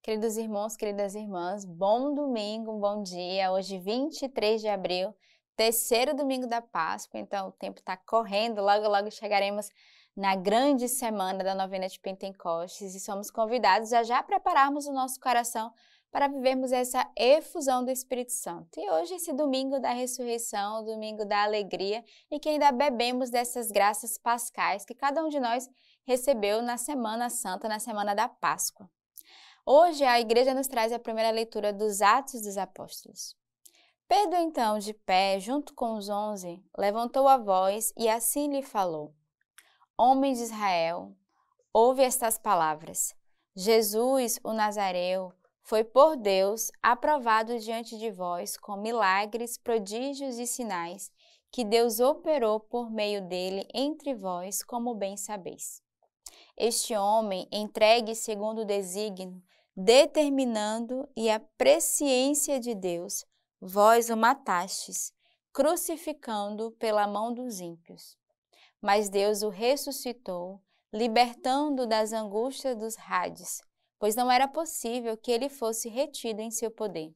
Queridos irmãos, queridas irmãs, bom domingo, um bom dia. Hoje, 23 de abril, terceiro domingo da Páscoa, então o tempo está correndo, logo, logo chegaremos na grande semana da novena de Pentecostes e somos convidados a já prepararmos o nosso coração para vivermos essa efusão do Espírito Santo. E hoje, esse domingo da ressurreição, domingo da alegria, e que ainda bebemos dessas graças pascais que cada um de nós recebeu na Semana Santa, na Semana da Páscoa. Hoje, a igreja nos traz a primeira leitura dos Atos dos Apóstolos. Pedro, então, de pé, junto com os onze, levantou a voz e assim lhe falou: Homem de Israel, ouve estas palavras. Jesus, o Nazareu, foi por Deus aprovado diante de vós com milagres, prodígios e sinais que Deus operou por meio dele entre vós, como bem sabeis. Este homem, entregue segundo o desígnio determinando e a presciência de Deus, vós o matastes, crucificando pela mão dos ímpios. Mas Deus o ressuscitou, libertando das angústias dos Hades, pois não era possível que ele fosse retido em seu poder.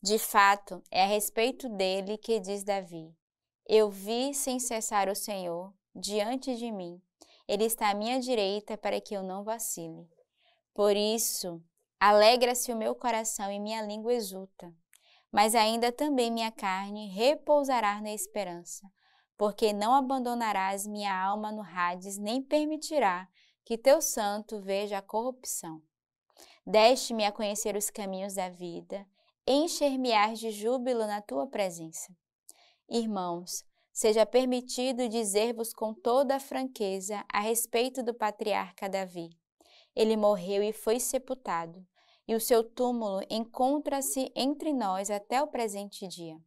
De fato, é a respeito dele que diz Davi: Eu vi sem cessar o Senhor diante de mim. Ele está à minha direita para que eu não vacile. Por isso, Alegra-se o meu coração e minha língua exulta. Mas ainda também minha carne repousará na esperança, porque não abandonarás minha alma no Hades, nem permitirá que teu santo veja a corrupção. Deste-me a conhecer os caminhos da vida, encher-me-ás de júbilo na tua presença. Irmãos, seja permitido dizer-vos com toda a franqueza a respeito do patriarca Davi ele morreu e foi sepultado, e o seu túmulo encontra-se entre nós até o presente dia.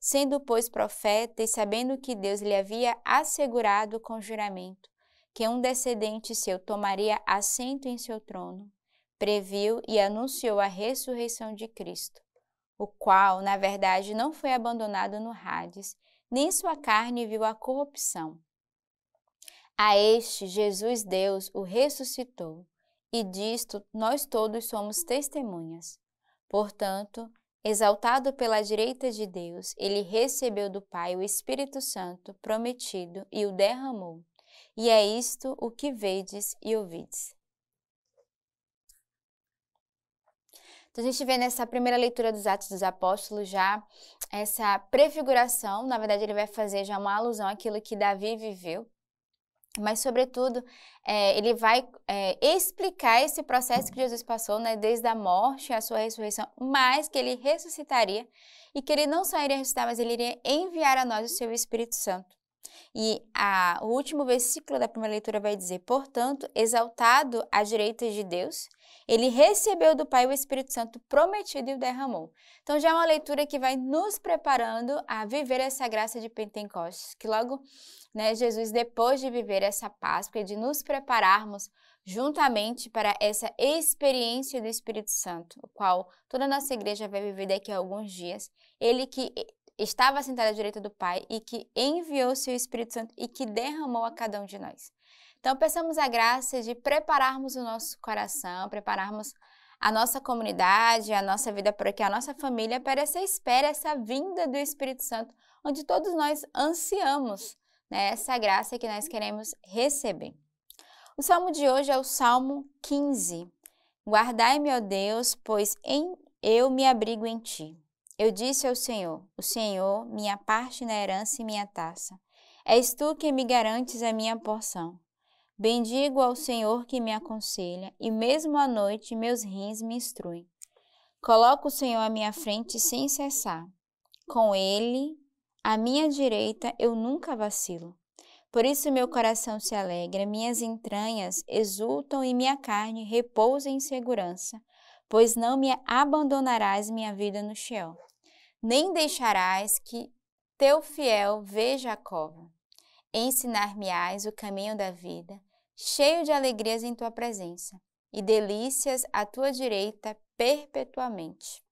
Sendo, pois, profeta e sabendo que Deus lhe havia assegurado com juramento que um descendente seu tomaria assento em seu trono, previu e anunciou a ressurreição de Cristo, o qual, na verdade, não foi abandonado no Hades, nem sua carne viu a corrupção. A este Jesus Deus o ressuscitou, e disto nós todos somos testemunhas. Portanto, exaltado pela direita de Deus, ele recebeu do Pai o Espírito Santo prometido e o derramou. E é isto o que vedes e ouvides. Então, a gente vê nessa primeira leitura dos Atos dos Apóstolos já essa prefiguração. Na verdade, ele vai fazer já uma alusão àquilo que Davi viveu, mas, sobretudo, é, ele vai é, explicar esse processo que Jesus passou, né, desde a morte à sua ressurreição, mas que ele ressuscitaria e que ele não só iria ressuscitar, mas ele iria enviar a nós o seu Espírito Santo. E a, o último versículo da primeira leitura vai dizer: Portanto, exaltado à direita de Deus, ele recebeu do Pai o Espírito Santo prometido e o derramou. Então, já é uma leitura que vai nos preparando a viver essa graça de Pentecostes, que logo né, Jesus, depois de viver essa Páscoa e de nos prepararmos juntamente para essa experiência do Espírito Santo, o qual toda a nossa igreja vai viver daqui a alguns dias, ele que estava sentada à direita do Pai e que enviou seu Espírito Santo e que derramou a cada um de nós. Então, peçamos a graça de prepararmos o nosso coração, prepararmos a nossa comunidade, a nossa vida porque a nossa família, para essa espera, essa vinda do Espírito Santo, onde todos nós ansiamos né, essa graça que nós queremos receber. O salmo de hoje é o Salmo 15. Guardai-me, Deus, pois em eu me abrigo em ti. Eu disse ao Senhor: O Senhor, minha parte na herança e minha taça. És tu que me garantes a minha porção. Bendigo ao Senhor que me aconselha, e mesmo à noite meus rins me instruem. Coloco o Senhor à minha frente sem cessar. Com ele, à minha direita, eu nunca vacilo. Por isso meu coração se alegra, minhas entranhas exultam e minha carne repousa em segurança, pois não me abandonarás minha vida no Sheol nem deixarás que teu fiel veja a cova. Ensinar-me-ás o caminho da vida, cheio de alegrias em tua presença, e delícias à tua direita perpetuamente.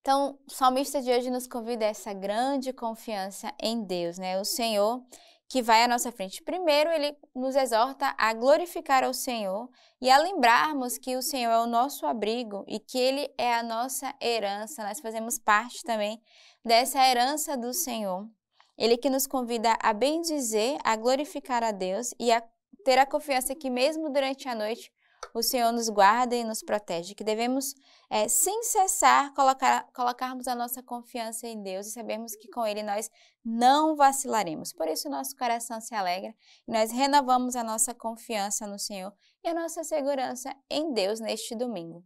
Então, o salmista de hoje nos convida a essa grande confiança em Deus, né? O Senhor que vai à nossa frente. Primeiro, ele nos exorta a glorificar ao Senhor e a lembrarmos que o Senhor é o nosso abrigo e que ele é a nossa herança. Nós fazemos parte também dessa herança do Senhor. Ele que nos convida a bendizer, a glorificar a Deus e a ter a confiança que mesmo durante a noite o Senhor nos guarda e nos protege, que devemos, é, sem cessar, colocar, colocarmos a nossa confiança em Deus e sabermos que com Ele nós não vacilaremos. Por isso, nosso coração se alegra e nós renovamos a nossa confiança no Senhor e a nossa segurança em Deus neste domingo.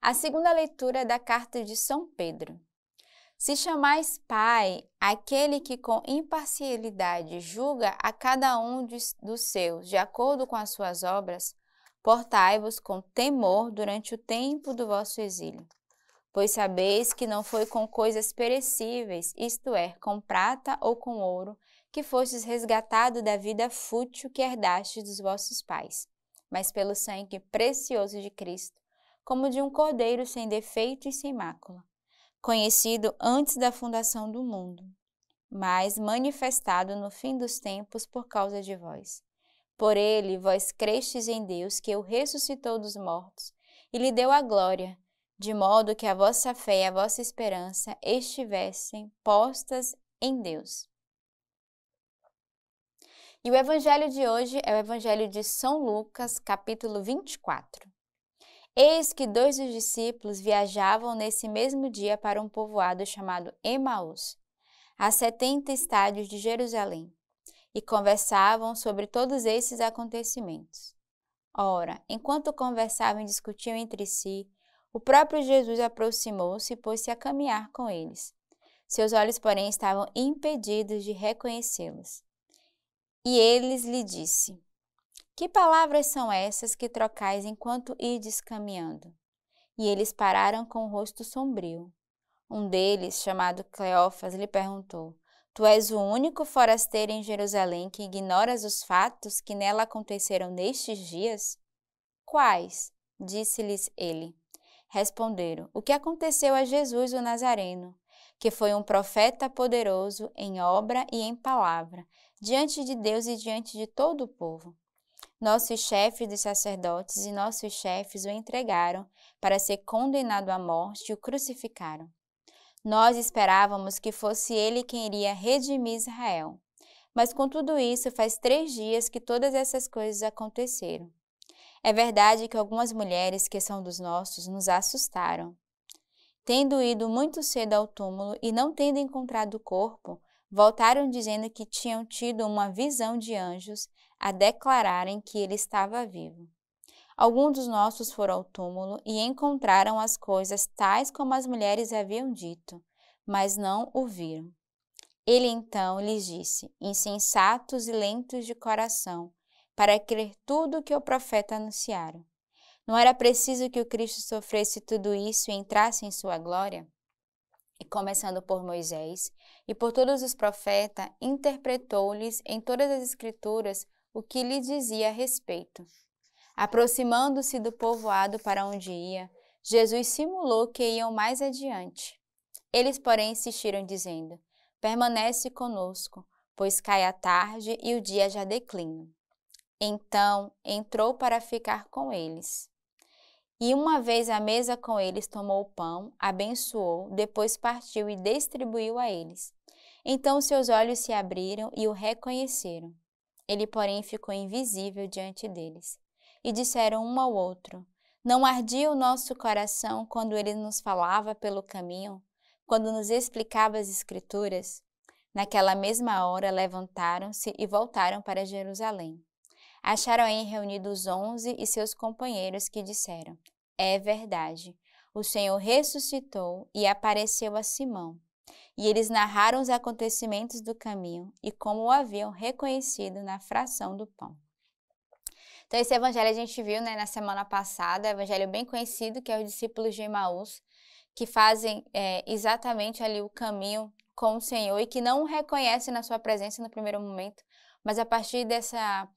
A segunda leitura é da carta de São Pedro. Se chamais pai aquele que com imparcialidade julga a cada um de, dos seus de acordo com as suas obras, Portai-vos com temor durante o tempo do vosso exílio, pois sabeis que não foi com coisas perecíveis, isto é, com prata ou com ouro, que fostes resgatado da vida fútil que herdastes dos vossos pais, mas pelo sangue precioso de Cristo, como de um cordeiro sem defeito e sem mácula, conhecido antes da fundação do mundo, mas manifestado no fim dos tempos por causa de vós por ele vós crestes em Deus, que é o ressuscitou dos mortos, e lhe deu a glória, de modo que a vossa fé e a vossa esperança estivessem postas em Deus. E o evangelho de hoje é o evangelho de São Lucas, capítulo 24. Eis que dois dos discípulos viajavam nesse mesmo dia para um povoado chamado Emaús, a setenta estádios de Jerusalém e conversavam sobre todos esses acontecimentos. Ora, enquanto conversavam e discutiam entre si, o próprio Jesus aproximou-se e pôs-se a caminhar com eles. Seus olhos, porém, estavam impedidos de reconhecê-los. E eles lhe disse: Que palavras são essas que trocais enquanto ides caminhando? E eles pararam com o rosto sombrio. Um deles, chamado Cleófas, lhe perguntou: Tu és o único forasteiro em Jerusalém que ignoras os fatos que nela aconteceram nestes dias? Quais? Disse-lhes ele. Responderam: O que aconteceu a Jesus o Nazareno, que foi um profeta poderoso em obra e em palavra, diante de Deus e diante de todo o povo. Nossos chefes dos sacerdotes e nossos chefes o entregaram para ser condenado à morte e o crucificaram. Nós esperávamos que fosse ele quem iria redimir Israel. Mas com tudo isso, faz três dias que todas essas coisas aconteceram. É verdade que algumas mulheres que são dos nossos nos assustaram. Tendo ido muito cedo ao túmulo e não tendo encontrado o corpo, voltaram dizendo que tinham tido uma visão de anjos a declararem que ele estava vivo. Alguns dos nossos foram ao túmulo e encontraram as coisas tais como as mulheres haviam dito, mas não o viram. Ele então lhes disse: Insensatos e lentos de coração, para crer tudo o que o profeta anunciaram. Não era preciso que o Cristo sofresse tudo isso e entrasse em sua glória? E começando por Moisés e por todos os profetas, interpretou-lhes em todas as Escrituras o que lhe dizia a respeito. Aproximando-se do povoado para onde ia, Jesus simulou que iam mais adiante. Eles, porém, insistiram, dizendo: Permanece conosco, pois cai a tarde e o dia já declina. Então entrou para ficar com eles. E uma vez à mesa com eles, tomou o pão, abençoou, depois partiu e distribuiu a eles. Então seus olhos se abriram e o reconheceram. Ele, porém, ficou invisível diante deles e disseram um ao outro: Não ardia o nosso coração quando ele nos falava pelo caminho, quando nos explicava as Escrituras? Naquela mesma hora levantaram-se e voltaram para Jerusalém. Acharam em reunidos onze e seus companheiros que disseram: É verdade, o Senhor ressuscitou e apareceu a Simão. E eles narraram os acontecimentos do caminho e como o haviam reconhecido na fração do pão. Então, esse evangelho a gente viu né, na semana passada, evangelho bem conhecido, que é os discípulos de Emaús, que fazem é, exatamente ali o caminho com o Senhor e que não o reconhecem na sua presença no primeiro momento, mas a partir dessa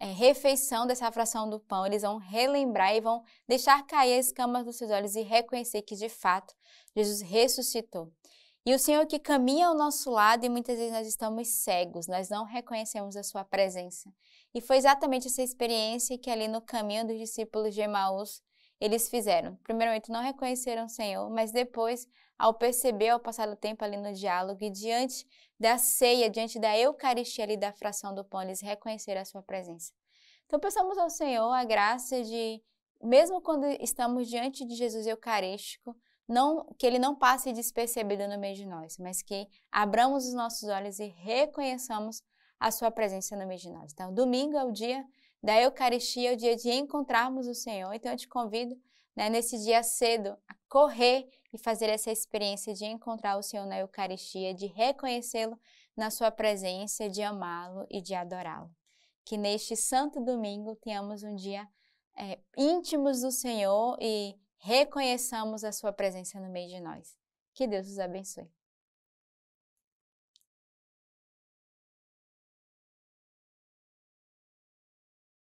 é, refeição, dessa fração do pão, eles vão relembrar e vão deixar cair as escamas dos seus olhos e reconhecer que de fato Jesus ressuscitou. E o Senhor que caminha ao nosso lado e muitas vezes nós estamos cegos, nós não reconhecemos a sua presença. E foi exatamente essa experiência que ali no caminho dos discípulos de Emaús eles fizeram. Primeiramente, não reconheceram o Senhor, mas depois, ao perceber, ao passar do tempo ali no diálogo e diante da ceia, diante da Eucaristia ali da fração do pão, eles reconheceram a sua presença. Então, pensamos ao Senhor a graça de, mesmo quando estamos diante de Jesus Eucarístico, não, que ele não passe despercebido no meio de nós, mas que abramos os nossos olhos e reconheçamos a sua presença no meio de nós. Então, domingo é o dia da Eucaristia, é o dia de encontrarmos o Senhor. Então, eu te convido né, nesse dia cedo a correr e fazer essa experiência de encontrar o Senhor na Eucaristia, de reconhecê-lo na sua presença, de amá-lo e de adorá-lo. Que neste santo domingo tenhamos um dia é, íntimos do Senhor e reconheçamos a sua presença no meio de nós. Que Deus os abençoe.